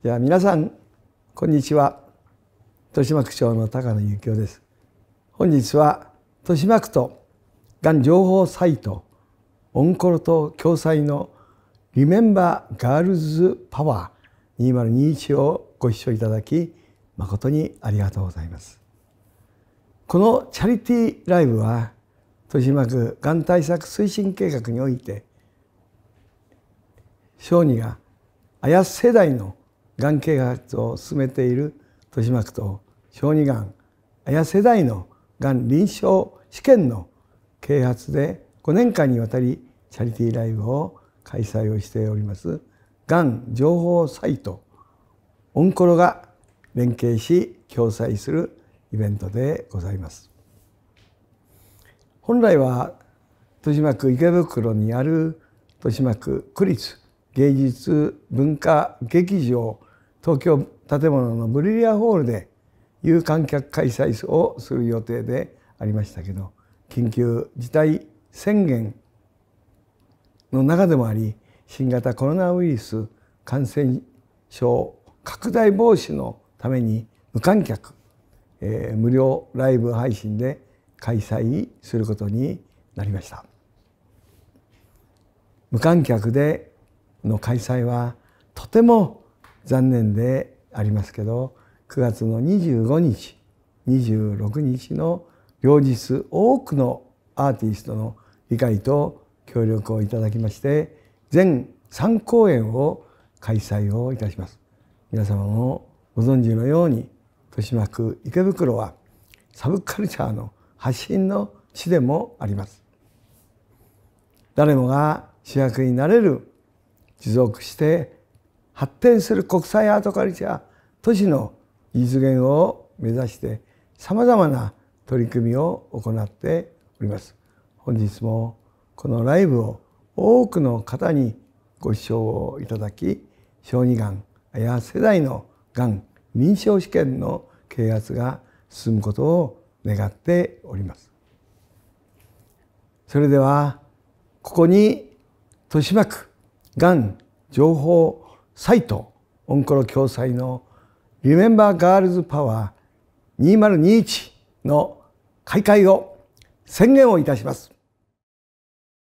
では皆さんこんにちは豊島区長の高野幸雄です本日は豊島区とがん情報サイトオンコロと共催のリメンバーガールズパワー2021をご視聴いただき誠にありがとうございますこのチャリティーライブは豊島区がん対策推進計画において小児が綾瀬世代のがん啓発を進めている豊島区と小児がん綾世代のがん臨床試験の啓発で5年間にわたりチャリティーライブを開催をしておりますがん情報サイトオンコロが連携し共催するイベントでございます本来は豊島区池袋にある豊島区区立芸術文化劇場東京建物のブリリアホールで有観客開催をする予定でありましたけど緊急事態宣言の中でもあり新型コロナウイルス感染症拡大防止のために無観客、えー、無料ライブ配信で開催することになりました無観客での開催はとても残念でありますけど9月の25日26日の両日多くのアーティストの理解と協力をいただきまして全3公演を開催をいたします皆様もご存知のように豊島区池袋はサブカルチャーの発信の地でもあります誰もが主役になれる持続して発展する国際アートカルチャー都市の実現を目指してさまざまな取り組みを行っております。本日もこのライブを多くの方にご視聴をいただき小児がんや世代のがん臨床試験の啓発が進むことを願っております。それではここに豊島区がん情報サイトオンコロ共催の「リメンバーガールズパワー2021の開会を宣言をいたします。